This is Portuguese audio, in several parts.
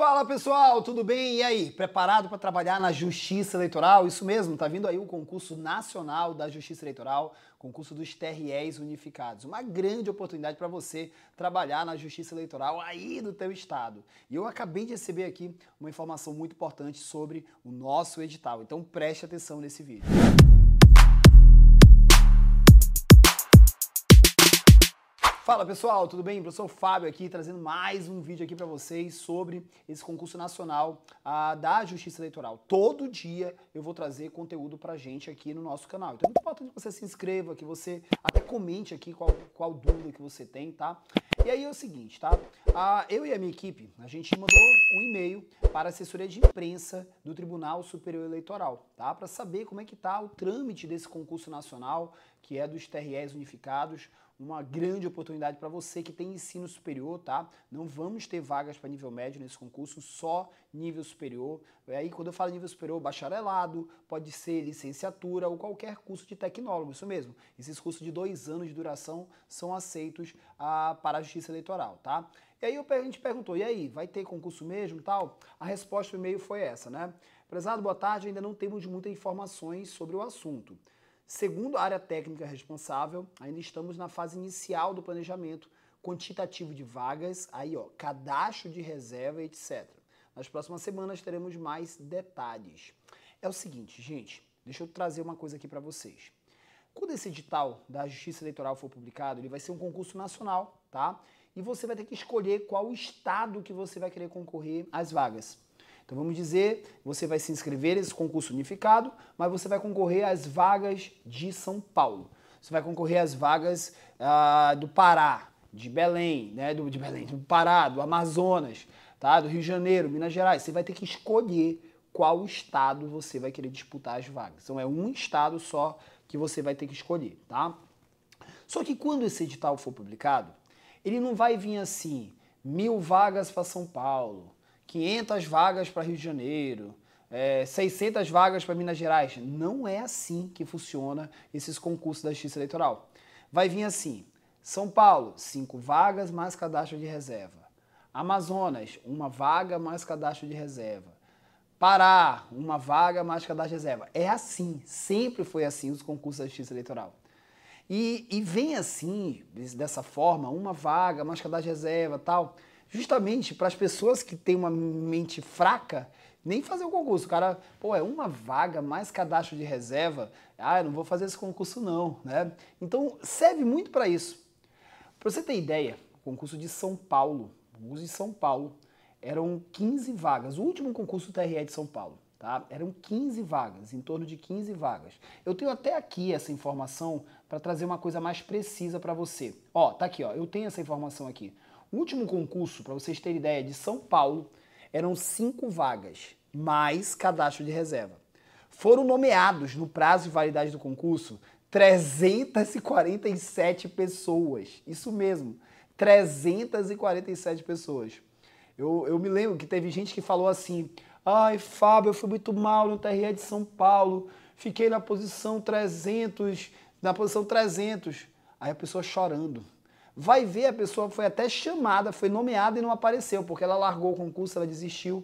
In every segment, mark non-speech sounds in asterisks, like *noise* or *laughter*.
Fala pessoal, tudo bem? E aí, preparado para trabalhar na Justiça Eleitoral? Isso mesmo, tá vindo aí o concurso nacional da Justiça Eleitoral, concurso dos TREs unificados. Uma grande oportunidade para você trabalhar na Justiça Eleitoral aí do teu estado. E eu acabei de receber aqui uma informação muito importante sobre o nosso edital. Então preste atenção nesse vídeo. Fala pessoal, tudo bem? eu sou o Fábio aqui trazendo mais um vídeo aqui para vocês sobre esse concurso nacional ah, da Justiça Eleitoral. Todo dia eu vou trazer conteúdo pra gente aqui no nosso canal. Então é muito importante que você se inscreva, que você até comente aqui qual, qual dúvida que você tem, tá? E aí é o seguinte, tá? Ah, eu e a minha equipe, a gente mandou um e-mail para a assessoria de imprensa do Tribunal Superior Eleitoral, tá? Para saber como é que tá o trâmite desse concurso nacional, que é dos TREs unificados, uma grande oportunidade para você que tem ensino superior, tá? Não vamos ter vagas para nível médio nesse concurso, só nível superior. E aí, quando eu falo nível superior, bacharelado, pode ser licenciatura ou qualquer curso de tecnólogo, isso mesmo. Esses cursos de dois anos de duração são aceitos ah, para as Justiça Eleitoral, tá? E aí a gente perguntou, e aí, vai ter concurso mesmo tal? A resposta do e-mail foi essa, né? Prezado, boa tarde, ainda não temos muitas informações sobre o assunto. Segundo a área técnica responsável, ainda estamos na fase inicial do planejamento, quantitativo de vagas, aí ó, cadastro de reserva, etc. Nas próximas semanas teremos mais detalhes. É o seguinte, gente, deixa eu trazer uma coisa aqui para vocês. Quando esse edital da Justiça Eleitoral for publicado, ele vai ser um concurso nacional, tá? E você vai ter que escolher qual estado que você vai querer concorrer às vagas. Então vamos dizer, você vai se inscrever nesse concurso unificado, mas você vai concorrer às vagas de São Paulo. Você vai concorrer às vagas ah, do Pará, de Belém, né? Do, de Belém, do Pará, do Amazonas, tá? Do Rio de Janeiro, Minas Gerais. Você vai ter que escolher qual estado você vai querer disputar as vagas. Então é um estado só que você vai ter que escolher, tá? Só que quando esse edital for publicado, ele não vai vir assim, mil vagas para São Paulo, 500 vagas para Rio de Janeiro, é, 600 vagas para Minas Gerais. Não é assim que funciona esses concursos da Justiça Eleitoral. Vai vir assim: São Paulo, 5 vagas mais cadastro de reserva. Amazonas, uma vaga mais cadastro de reserva. Pará, uma vaga, mas cadastro reserva. É assim, sempre foi assim os concursos da Justiça Eleitoral. E, e vem assim, dessa forma, uma vaga, mas cadastro reserva tal, justamente para as pessoas que têm uma mente fraca nem fazer o concurso. O cara, pô, é uma vaga mais cadastro de reserva. Ah, eu não vou fazer esse concurso não, né? Então serve muito para isso. Para você ter ideia, o concurso de São Paulo, o concurso de São Paulo, eram 15 vagas. O último concurso TRE de São Paulo, tá? Eram 15 vagas, em torno de 15 vagas. Eu tenho até aqui essa informação para trazer uma coisa mais precisa para você. Ó, tá aqui, ó. Eu tenho essa informação aqui. O último concurso, para vocês terem ideia, de São Paulo, eram 5 vagas, mais cadastro de reserva. Foram nomeados no prazo de validade do concurso 347 pessoas. Isso mesmo, 347 pessoas. Eu, eu me lembro que teve gente que falou assim: ai, Fábio, eu fui muito mal no TRE de São Paulo, fiquei na posição 300, na posição 300. Aí a pessoa chorando. Vai ver, a pessoa foi até chamada, foi nomeada e não apareceu, porque ela largou o concurso, ela desistiu.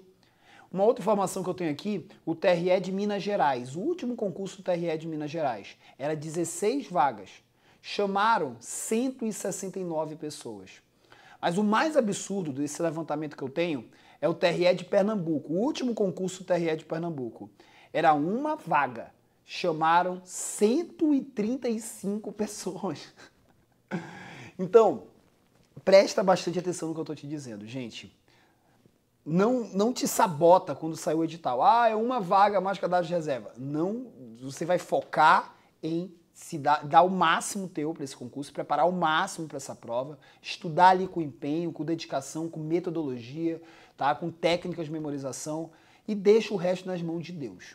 Uma outra informação que eu tenho aqui, o TRE de Minas Gerais, o último concurso do TRE de Minas Gerais, era 16 vagas. Chamaram 169 pessoas. Mas o mais absurdo desse levantamento que eu tenho é o TRE de Pernambuco, o último concurso do TRE de Pernambuco. Era uma vaga. Chamaram 135 *laughs* pessoas. Então, presta bastante atenção no que eu estou te dizendo, gente. Não, não te sabota quando sai o edital. Ah, é uma vaga mais cadastro de reserva. Não, você vai focar em se dar, dar o máximo teu para esse concurso, preparar o máximo para essa prova, estudar ali com empenho, com dedicação, com metodologia, tá? com técnicas de memorização e deixa o resto nas mãos de Deus.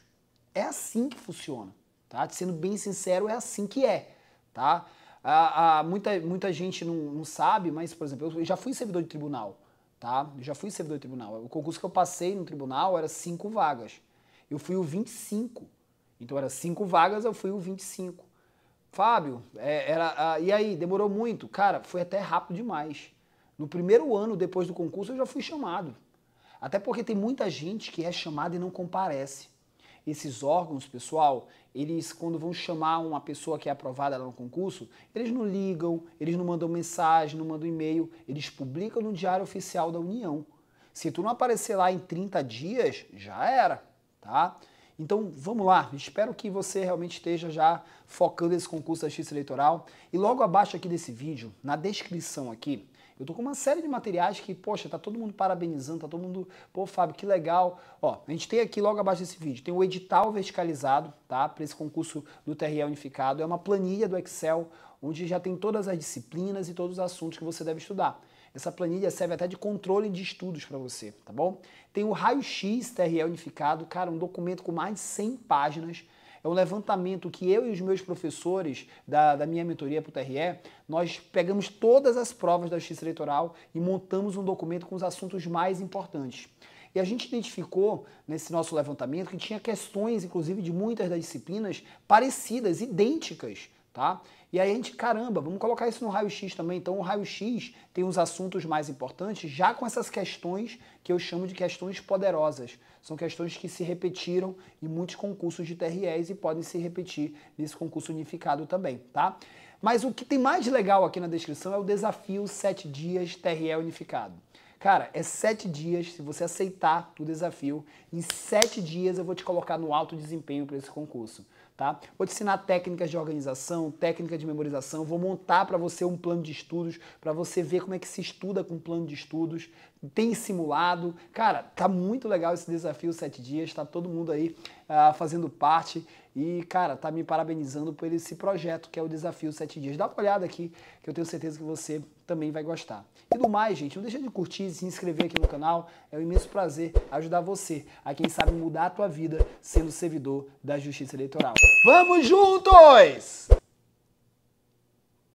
É assim que funciona, tá? Sendo bem sincero, é assim que é, tá? Ah, ah, muita, muita gente não, não sabe, mas, por exemplo, eu já fui servidor de tribunal, tá? Eu já fui servidor de tribunal. O concurso que eu passei no tribunal era cinco vagas. Eu fui o 25. Então, era cinco vagas, eu fui o 25. Fábio, é, era, a, e aí, demorou muito? Cara, foi até rápido demais. No primeiro ano depois do concurso eu já fui chamado. Até porque tem muita gente que é chamada e não comparece. Esses órgãos, pessoal, eles quando vão chamar uma pessoa que é aprovada lá no concurso, eles não ligam, eles não mandam mensagem, não mandam e-mail, eles publicam no Diário Oficial da União. Se tu não aparecer lá em 30 dias, já era, tá? Então vamos lá, espero que você realmente esteja já focando esse concurso da Justiça Eleitoral. E logo abaixo aqui desse vídeo, na descrição aqui, eu tô com uma série de materiais que, poxa, tá todo mundo parabenizando, tá todo mundo, pô, Fábio, que legal. Ó, a gente tem aqui logo abaixo desse vídeo, tem o edital verticalizado, tá? Para esse concurso do TRE unificado, é uma planilha do Excel onde já tem todas as disciplinas e todos os assuntos que você deve estudar. Essa planilha serve até de controle de estudos para você, tá bom? Tem o raio-x TRE unificado, cara, um documento com mais de 100 páginas. É um levantamento que eu e os meus professores da, da minha mentoria para o TRE, nós pegamos todas as provas da justiça eleitoral e montamos um documento com os assuntos mais importantes. E a gente identificou nesse nosso levantamento que tinha questões, inclusive, de muitas das disciplinas parecidas, idênticas tá? E aí a gente, caramba, vamos colocar isso no raio-x também. Então o raio-x tem uns assuntos mais importantes, já com essas questões que eu chamo de questões poderosas. São questões que se repetiram em muitos concursos de TREs e podem se repetir nesse concurso unificado também, tá? Mas o que tem mais legal aqui na descrição é o desafio 7 dias TRE unificado. Cara, é sete dias. Se você aceitar o desafio, em sete dias eu vou te colocar no alto desempenho para esse concurso. Tá? Vou te ensinar técnicas de organização, técnica de memorização, vou montar para você um plano de estudos, para você ver como é que se estuda com um plano de estudos. Tem simulado. Cara, tá muito legal esse desafio sete dias, tá todo mundo aí uh, fazendo parte e, cara, tá me parabenizando por esse projeto que é o desafio sete dias. Dá uma olhada aqui, que eu tenho certeza que você também vai gostar. E do mais, gente, não deixa de curtir, e se inscrever aqui no canal. É um imenso prazer ajudar você a, quem sabe, mudar a tua vida sendo servidor da Justiça Eleitoral. Vamos juntos!